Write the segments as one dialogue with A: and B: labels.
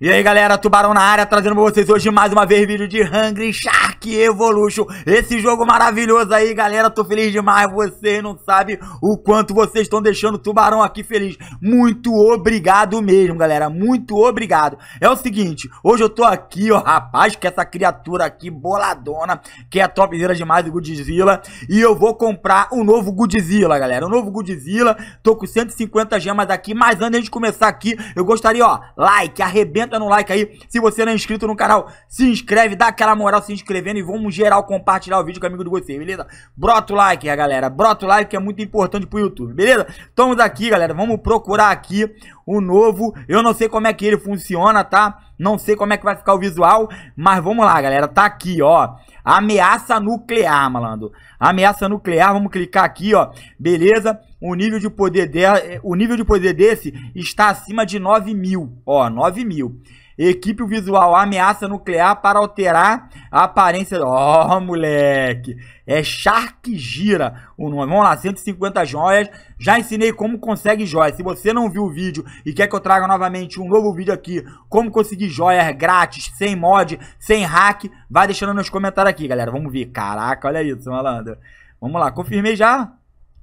A: E aí galera, Tubarão na área, trazendo pra vocês hoje mais uma vez vídeo de Hungry Shark Evolution Esse jogo maravilhoso aí galera, tô feliz demais, vocês não sabem o quanto vocês estão deixando o Tubarão aqui feliz Muito obrigado mesmo galera, muito obrigado É o seguinte, hoje eu tô aqui ó, rapaz, com essa criatura aqui boladona Que é topzera demais do Godzilla E eu vou comprar o um novo Godzilla galera, o um novo Godzilla Tô com 150 gemas aqui, mas antes de começar aqui, eu gostaria ó, like, arrebenta senta no like aí. Se você não é inscrito no canal, se inscreve, dá aquela moral se inscrevendo e vamos geral compartilhar o vídeo com amigo de vocês, beleza? Brota o like, galera. Brota o like que é muito importante pro YouTube, beleza? Estamos aqui, galera. Vamos procurar aqui o novo. Eu não sei como é que ele funciona, tá? Não sei como é que vai ficar o visual, mas vamos lá, galera. Tá aqui, ó. Ameaça nuclear, malandro. Ameaça nuclear, vamos clicar aqui, ó. Beleza? O nível de poder, de... É, o nível de poder desse está acima de 9 mil, ó, 9 mil. Equipe visual ameaça nuclear para alterar a aparência. Ó, oh, moleque. É Shark Gira o nome. Vamos lá, 150 joias. Já ensinei como consegue joias. Se você não viu o vídeo e quer que eu traga novamente um novo vídeo aqui, como conseguir joias grátis, sem mod, sem hack, vai deixando nos comentários aqui, galera. Vamos ver. Caraca, olha isso, malandro. Vamos lá, confirmei já.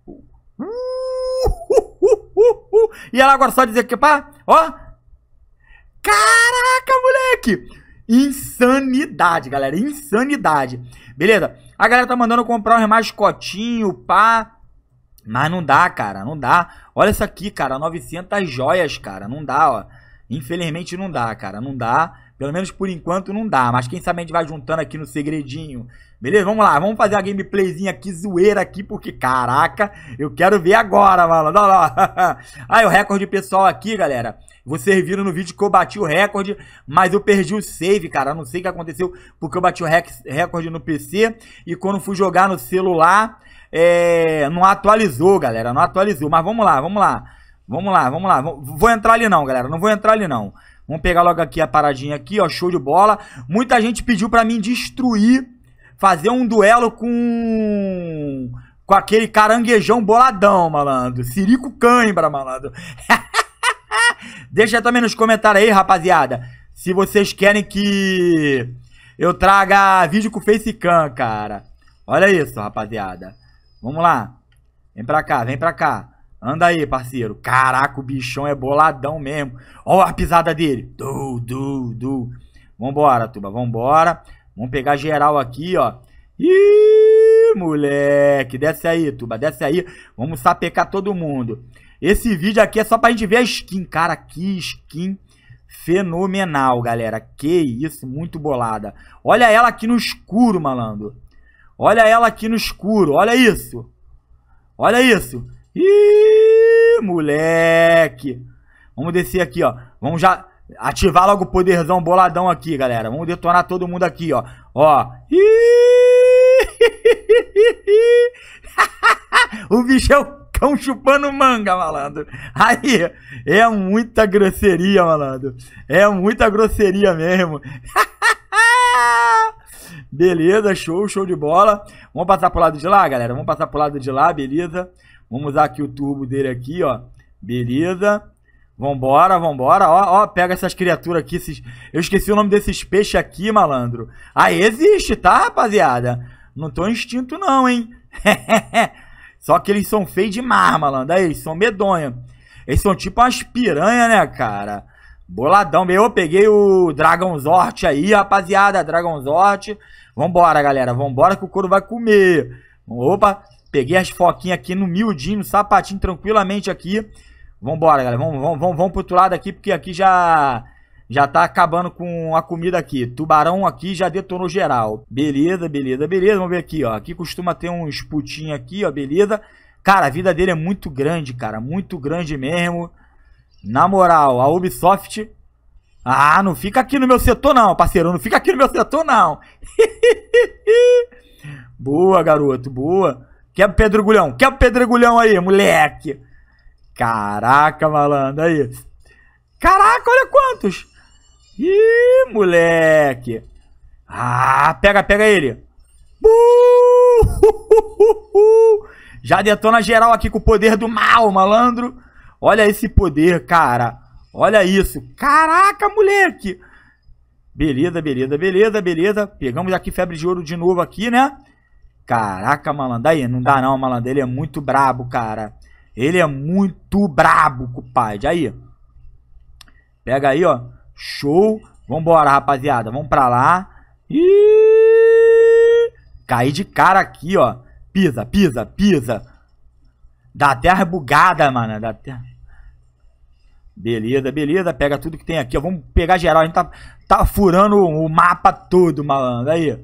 A: Uh, uh, uh, e ela agora só dizer que, pá, ó, Caraca, moleque! Insanidade, galera. Insanidade. Beleza? A galera tá mandando comprar um mascotinho, pá. Mas não dá, cara. Não dá. Olha isso aqui, cara. 900 joias, cara. Não dá, ó. Infelizmente não dá, cara. Não dá. Pelo menos por enquanto não dá, mas quem sabe a gente vai juntando aqui no segredinho. Beleza? Vamos lá, vamos fazer a gameplayzinha aqui, zoeira aqui, porque caraca, eu quero ver agora, mano. Olha lá. Aí o recorde pessoal aqui, galera. Vocês viram no vídeo que eu bati o recorde, mas eu perdi o save, cara. Eu não sei o que aconteceu, porque eu bati o rec recorde no PC e quando fui jogar no celular, é... não atualizou, galera. Não atualizou. Mas vamos lá, vamos lá. Vamos lá, vamos lá. Vou entrar ali não, galera. Não vou entrar ali não. Vamos pegar logo aqui a paradinha aqui, ó, show de bola. Muita gente pediu para mim destruir, fazer um duelo com com aquele caranguejão boladão, malandro. Sirico cãibra, malandro. Deixa também nos comentários aí, rapaziada, se vocês querem que eu traga vídeo com o facecam, cara. Olha isso, rapaziada. Vamos lá. Vem pra cá, vem pra cá. Anda aí, parceiro. Caraca, o bichão é boladão mesmo. olha a pisada dele. Du, du, du. Vambora, tuba, vambora. Vamos pegar geral aqui, ó. Ih, moleque. Desce aí, tuba, desce aí. Vamos sapecar todo mundo. Esse vídeo aqui é só pra gente ver a skin. Cara, que skin fenomenal, galera. Que isso, muito bolada. Olha ela aqui no escuro, malandro. Olha ela aqui no escuro, olha isso. Olha isso. Ih, moleque. Vamos descer aqui, ó. Vamos já ativar logo o poderzão boladão aqui, galera. Vamos detonar todo mundo aqui, ó. Ó. Ih! o bicho é o cão chupando manga, malandro. Aí, é muita grosseria, malandro. É muita grosseria mesmo. beleza, show, show de bola. Vamos passar pro lado de lá, galera. Vamos passar pro lado de lá, beleza. Vamos usar aqui o turbo dele aqui, ó. Beleza. Vambora, vambora. Ó, ó, pega essas criaturas aqui. Esses... Eu esqueci o nome desses peixes aqui, malandro. Aí ah, existe, tá, rapaziada? Não tô instinto não, hein? Só que eles são feios demais, malandro. Aí, eles são medonha. Eles são tipo umas piranhas, né, cara? Boladão. Eu peguei o Dragonzort aí, rapaziada. Dragonzort. Vambora, galera. Vambora que o couro vai comer. Opa. Peguei as foquinhas aqui no miudinho, no sapatinho, tranquilamente aqui. Vambora, galera. Vamos, vamos, vamos, vamos pro outro lado aqui, porque aqui já... Já tá acabando com a comida aqui. Tubarão aqui já detonou geral. Beleza, beleza, beleza. Vamos ver aqui, ó. Aqui costuma ter uns putinhos aqui, ó. Beleza. Cara, a vida dele é muito grande, cara. Muito grande mesmo. Na moral, a Ubisoft... Ah, não fica aqui no meu setor não, parceiro. Não fica aqui no meu setor não. boa, garoto, boa. Quebra o pedregulhão, quebra o pedregulhão aí, moleque. Caraca, malandro, aí. Caraca, olha quantos. Ih, moleque. Ah, pega, pega ele. Uh, Já detona geral aqui com o poder do mal, malandro. Olha esse poder, cara. Olha isso. Caraca, moleque. Beleza, beleza, beleza, beleza. Pegamos aqui febre de ouro de novo aqui, né? Caraca, malandro. Aí, não dá não, malandro. Ele é muito brabo, cara. Ele é muito brabo, cupade, Aí. Pega aí, ó. Show. Vambora, rapaziada. Vamos pra lá. E... Caí de cara aqui, ó. Pisa, pisa, pisa. Dá até bugada, mano. Dá até... Beleza, beleza. Pega tudo que tem aqui, ó. Vamos pegar geral. A gente tá, tá furando o mapa todo, malandro. Aí.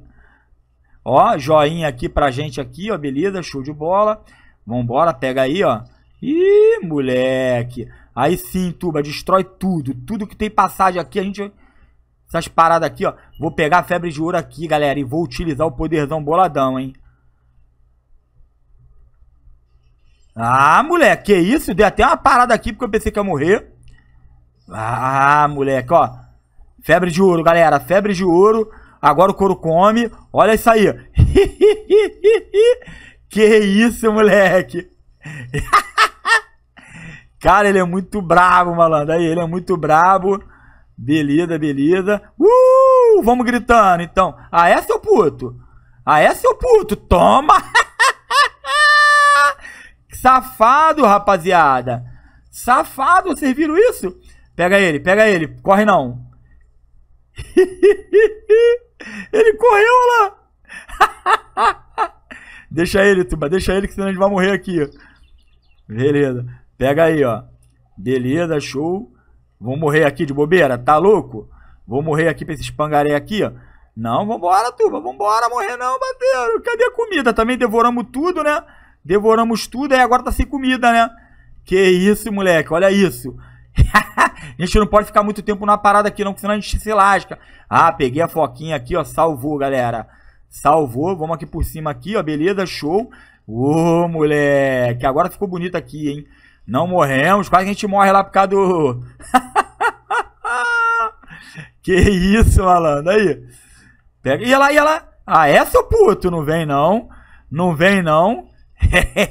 A: Ó, joinha aqui pra gente aqui, ó, beleza, show de bola. Vambora, pega aí, ó. Ih, moleque. Aí sim, Tuba, destrói tudo. Tudo que tem passagem aqui, a gente... Essas paradas aqui, ó. Vou pegar a febre de ouro aqui, galera. E vou utilizar o poderzão boladão, hein. Ah, moleque, que isso? Dei até uma parada aqui porque eu pensei que ia morrer. Ah, moleque, ó. Febre de ouro, galera. Febre de ouro. Agora o couro come. Olha isso aí. que isso, moleque. Cara, ele é muito brabo, malandro. Aí, ele é muito brabo. Beleza, beleza. Uh, vamos gritando, então. Ah, é, seu puto? Ah, é, seu puto? Toma! Safado, rapaziada. Safado, vocês viram isso? Pega ele, pega ele. Corre não. Ele correu, lá. deixa ele, Tuba. Deixa ele, que senão a gente vai morrer aqui. Beleza. Pega aí, ó. Beleza, show. Vou morrer aqui de bobeira, tá louco? Vou morrer aqui pra esses pangaré aqui, ó. Não, vambora, turma. Vambora, morrer não, bateu. Cadê a comida? Também devoramos tudo, né? Devoramos tudo, aí agora tá sem comida, né? Que isso, moleque. Olha isso. a gente não pode ficar muito tempo na parada aqui, não, porque senão a gente se lasca. Ah, peguei a foquinha aqui, ó. Salvou, galera. Salvou. Vamos aqui por cima aqui, ó. Beleza, show. Ô, moleque. Agora ficou bonito aqui, hein? Não morremos. Quase que a gente morre lá por causa do... que isso, malandro. Aí. Pega. Ia lá, ia lá. Ah, é, seu puto? Não vem, não. Não vem, não.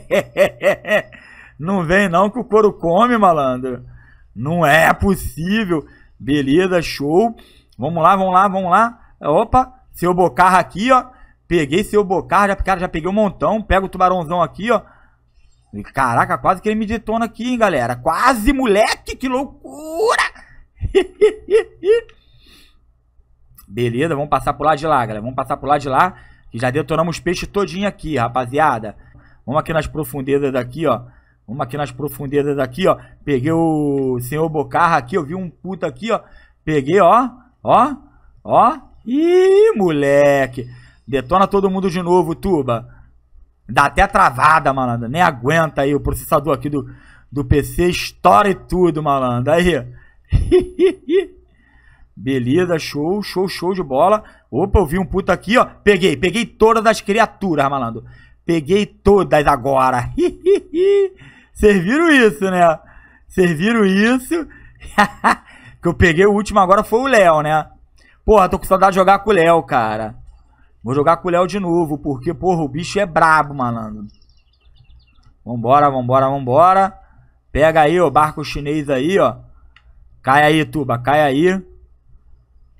A: não vem, não, que o couro come, malandro. Não é possível. Beleza, show. Vamos lá, vamos lá, vamos lá. Opa, seu bocarra aqui, ó. Peguei seu bocarra, já, cara, já peguei um montão. Pega o tubarãozão aqui, ó. caraca, quase que ele me detona aqui, hein, galera. Quase, moleque, que loucura. Beleza, vamos passar por lá de lá, galera. Vamos passar por lá de lá. Que já detonamos os peixes todinho aqui, rapaziada. Vamos aqui nas profundezas daqui, ó. Vamos aqui nas profundezas aqui, ó. Peguei o senhor Bocarra aqui, eu vi um puta aqui, ó. Peguei, ó, ó, ó. Ih, moleque. Detona todo mundo de novo, Tuba. Dá até travada, malandro. Nem aguenta aí o processador aqui do, do PC. Estoura e tudo, malandro. Aí. Beleza, show, show, show de bola. Opa, eu vi um puta aqui, ó. Peguei, peguei todas as criaturas, malandro. Peguei todas agora. Vocês viram isso, né? Vocês viram isso? que eu peguei o último agora foi o Léo, né? Porra, tô com saudade de jogar com o Léo, cara. Vou jogar com o Léo de novo, porque, porra, o bicho é brabo, malandro. Vambora, vambora, vambora. Pega aí, ó, barco chinês aí, ó. Cai aí, tuba, cai aí.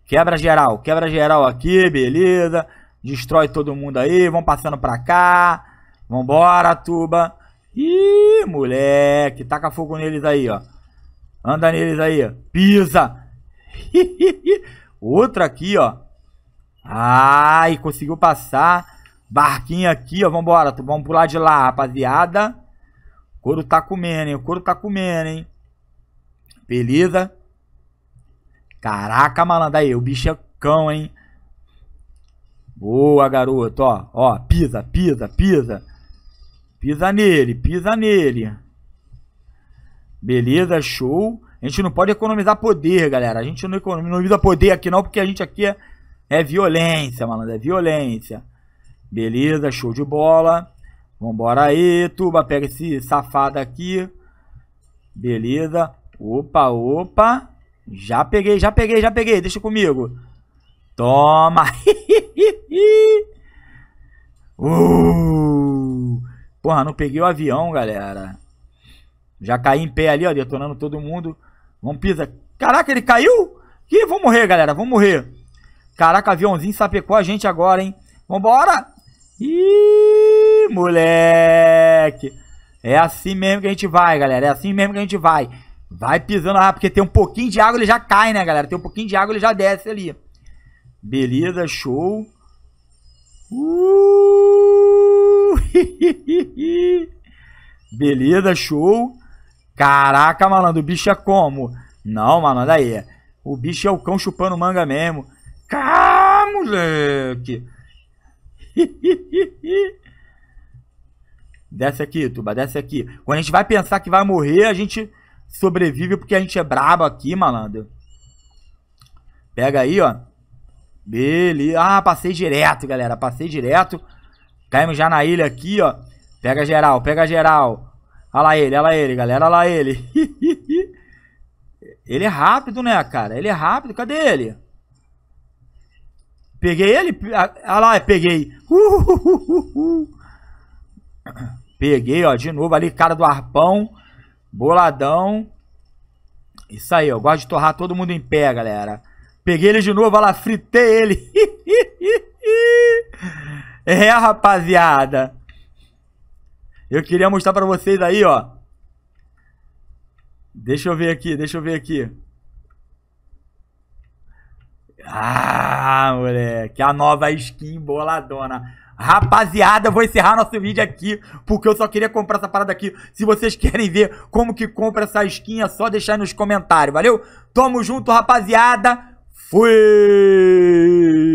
A: Quebra geral, quebra geral aqui, beleza. Destrói todo mundo aí, vão passando pra cá. Vambora, tuba. Ih, moleque, taca fogo neles aí, ó. Anda neles aí, ó. Pisa. Outra aqui, ó. Ai, conseguiu passar. Barquinho aqui, ó. Vambora, vamos pular de lá, rapaziada. O couro tá comendo, hein. O couro tá comendo, hein. Beleza. Caraca, malandro. Aí, o bicho é cão, hein. Boa, garoto, ó. Ó, pisa, pisa, pisa. Pisa nele, pisa nele. Beleza, show. A gente não pode economizar poder, galera. A gente não economiza poder aqui não, porque a gente aqui é, é violência, malandro. É violência. Beleza, show de bola. Vambora aí, tuba. Pega esse safado aqui. Beleza. Opa, opa. Já peguei, já peguei, já peguei. Deixa comigo. Toma. uh. Porra, não peguei o avião, galera. Já caí em pé ali, ó, detonando todo mundo. Vamos pisa. Caraca, ele caiu? Ih, vou morrer, galera, vou morrer. Caraca, aviãozinho sapecou a gente agora, hein? Vambora! Ih, moleque! É assim mesmo que a gente vai, galera. É assim mesmo que a gente vai. Vai pisando lá, porque tem um pouquinho de água, ele já cai, né, galera? Tem um pouquinho de água, ele já desce ali. Beleza, show. Uh! Beleza, show. Caraca, malandro, o bicho é como? Não, malandro, aí. O bicho é o cão chupando manga mesmo. Cá, moleque. desce aqui, Tuba, desce aqui. Quando a gente vai pensar que vai morrer, a gente sobrevive porque a gente é brabo aqui, malandro. Pega aí, ó. Beleza. Ah, passei direto, galera. Passei direto. Caímos já na ilha aqui, ó. Pega geral, pega geral. Olha lá ele, olha lá ele, galera, olha lá ele. ele é rápido, né, cara? Ele é rápido, cadê ele? Peguei ele? Olha lá, peguei. Peguei, ó, de novo ali, cara do arpão. Boladão. Isso aí, ó, gosto de torrar todo mundo em pé, galera. Peguei ele de novo, olha lá, fritei ele. é, rapaziada. Eu queria mostrar pra vocês aí, ó. Deixa eu ver aqui, deixa eu ver aqui. Ah, moleque, a nova skin boladona. Rapaziada, eu vou encerrar nosso vídeo aqui, porque eu só queria comprar essa parada aqui. Se vocês querem ver como que compra essa skin, é só deixar aí nos comentários, valeu? Tamo junto, rapaziada. Fui!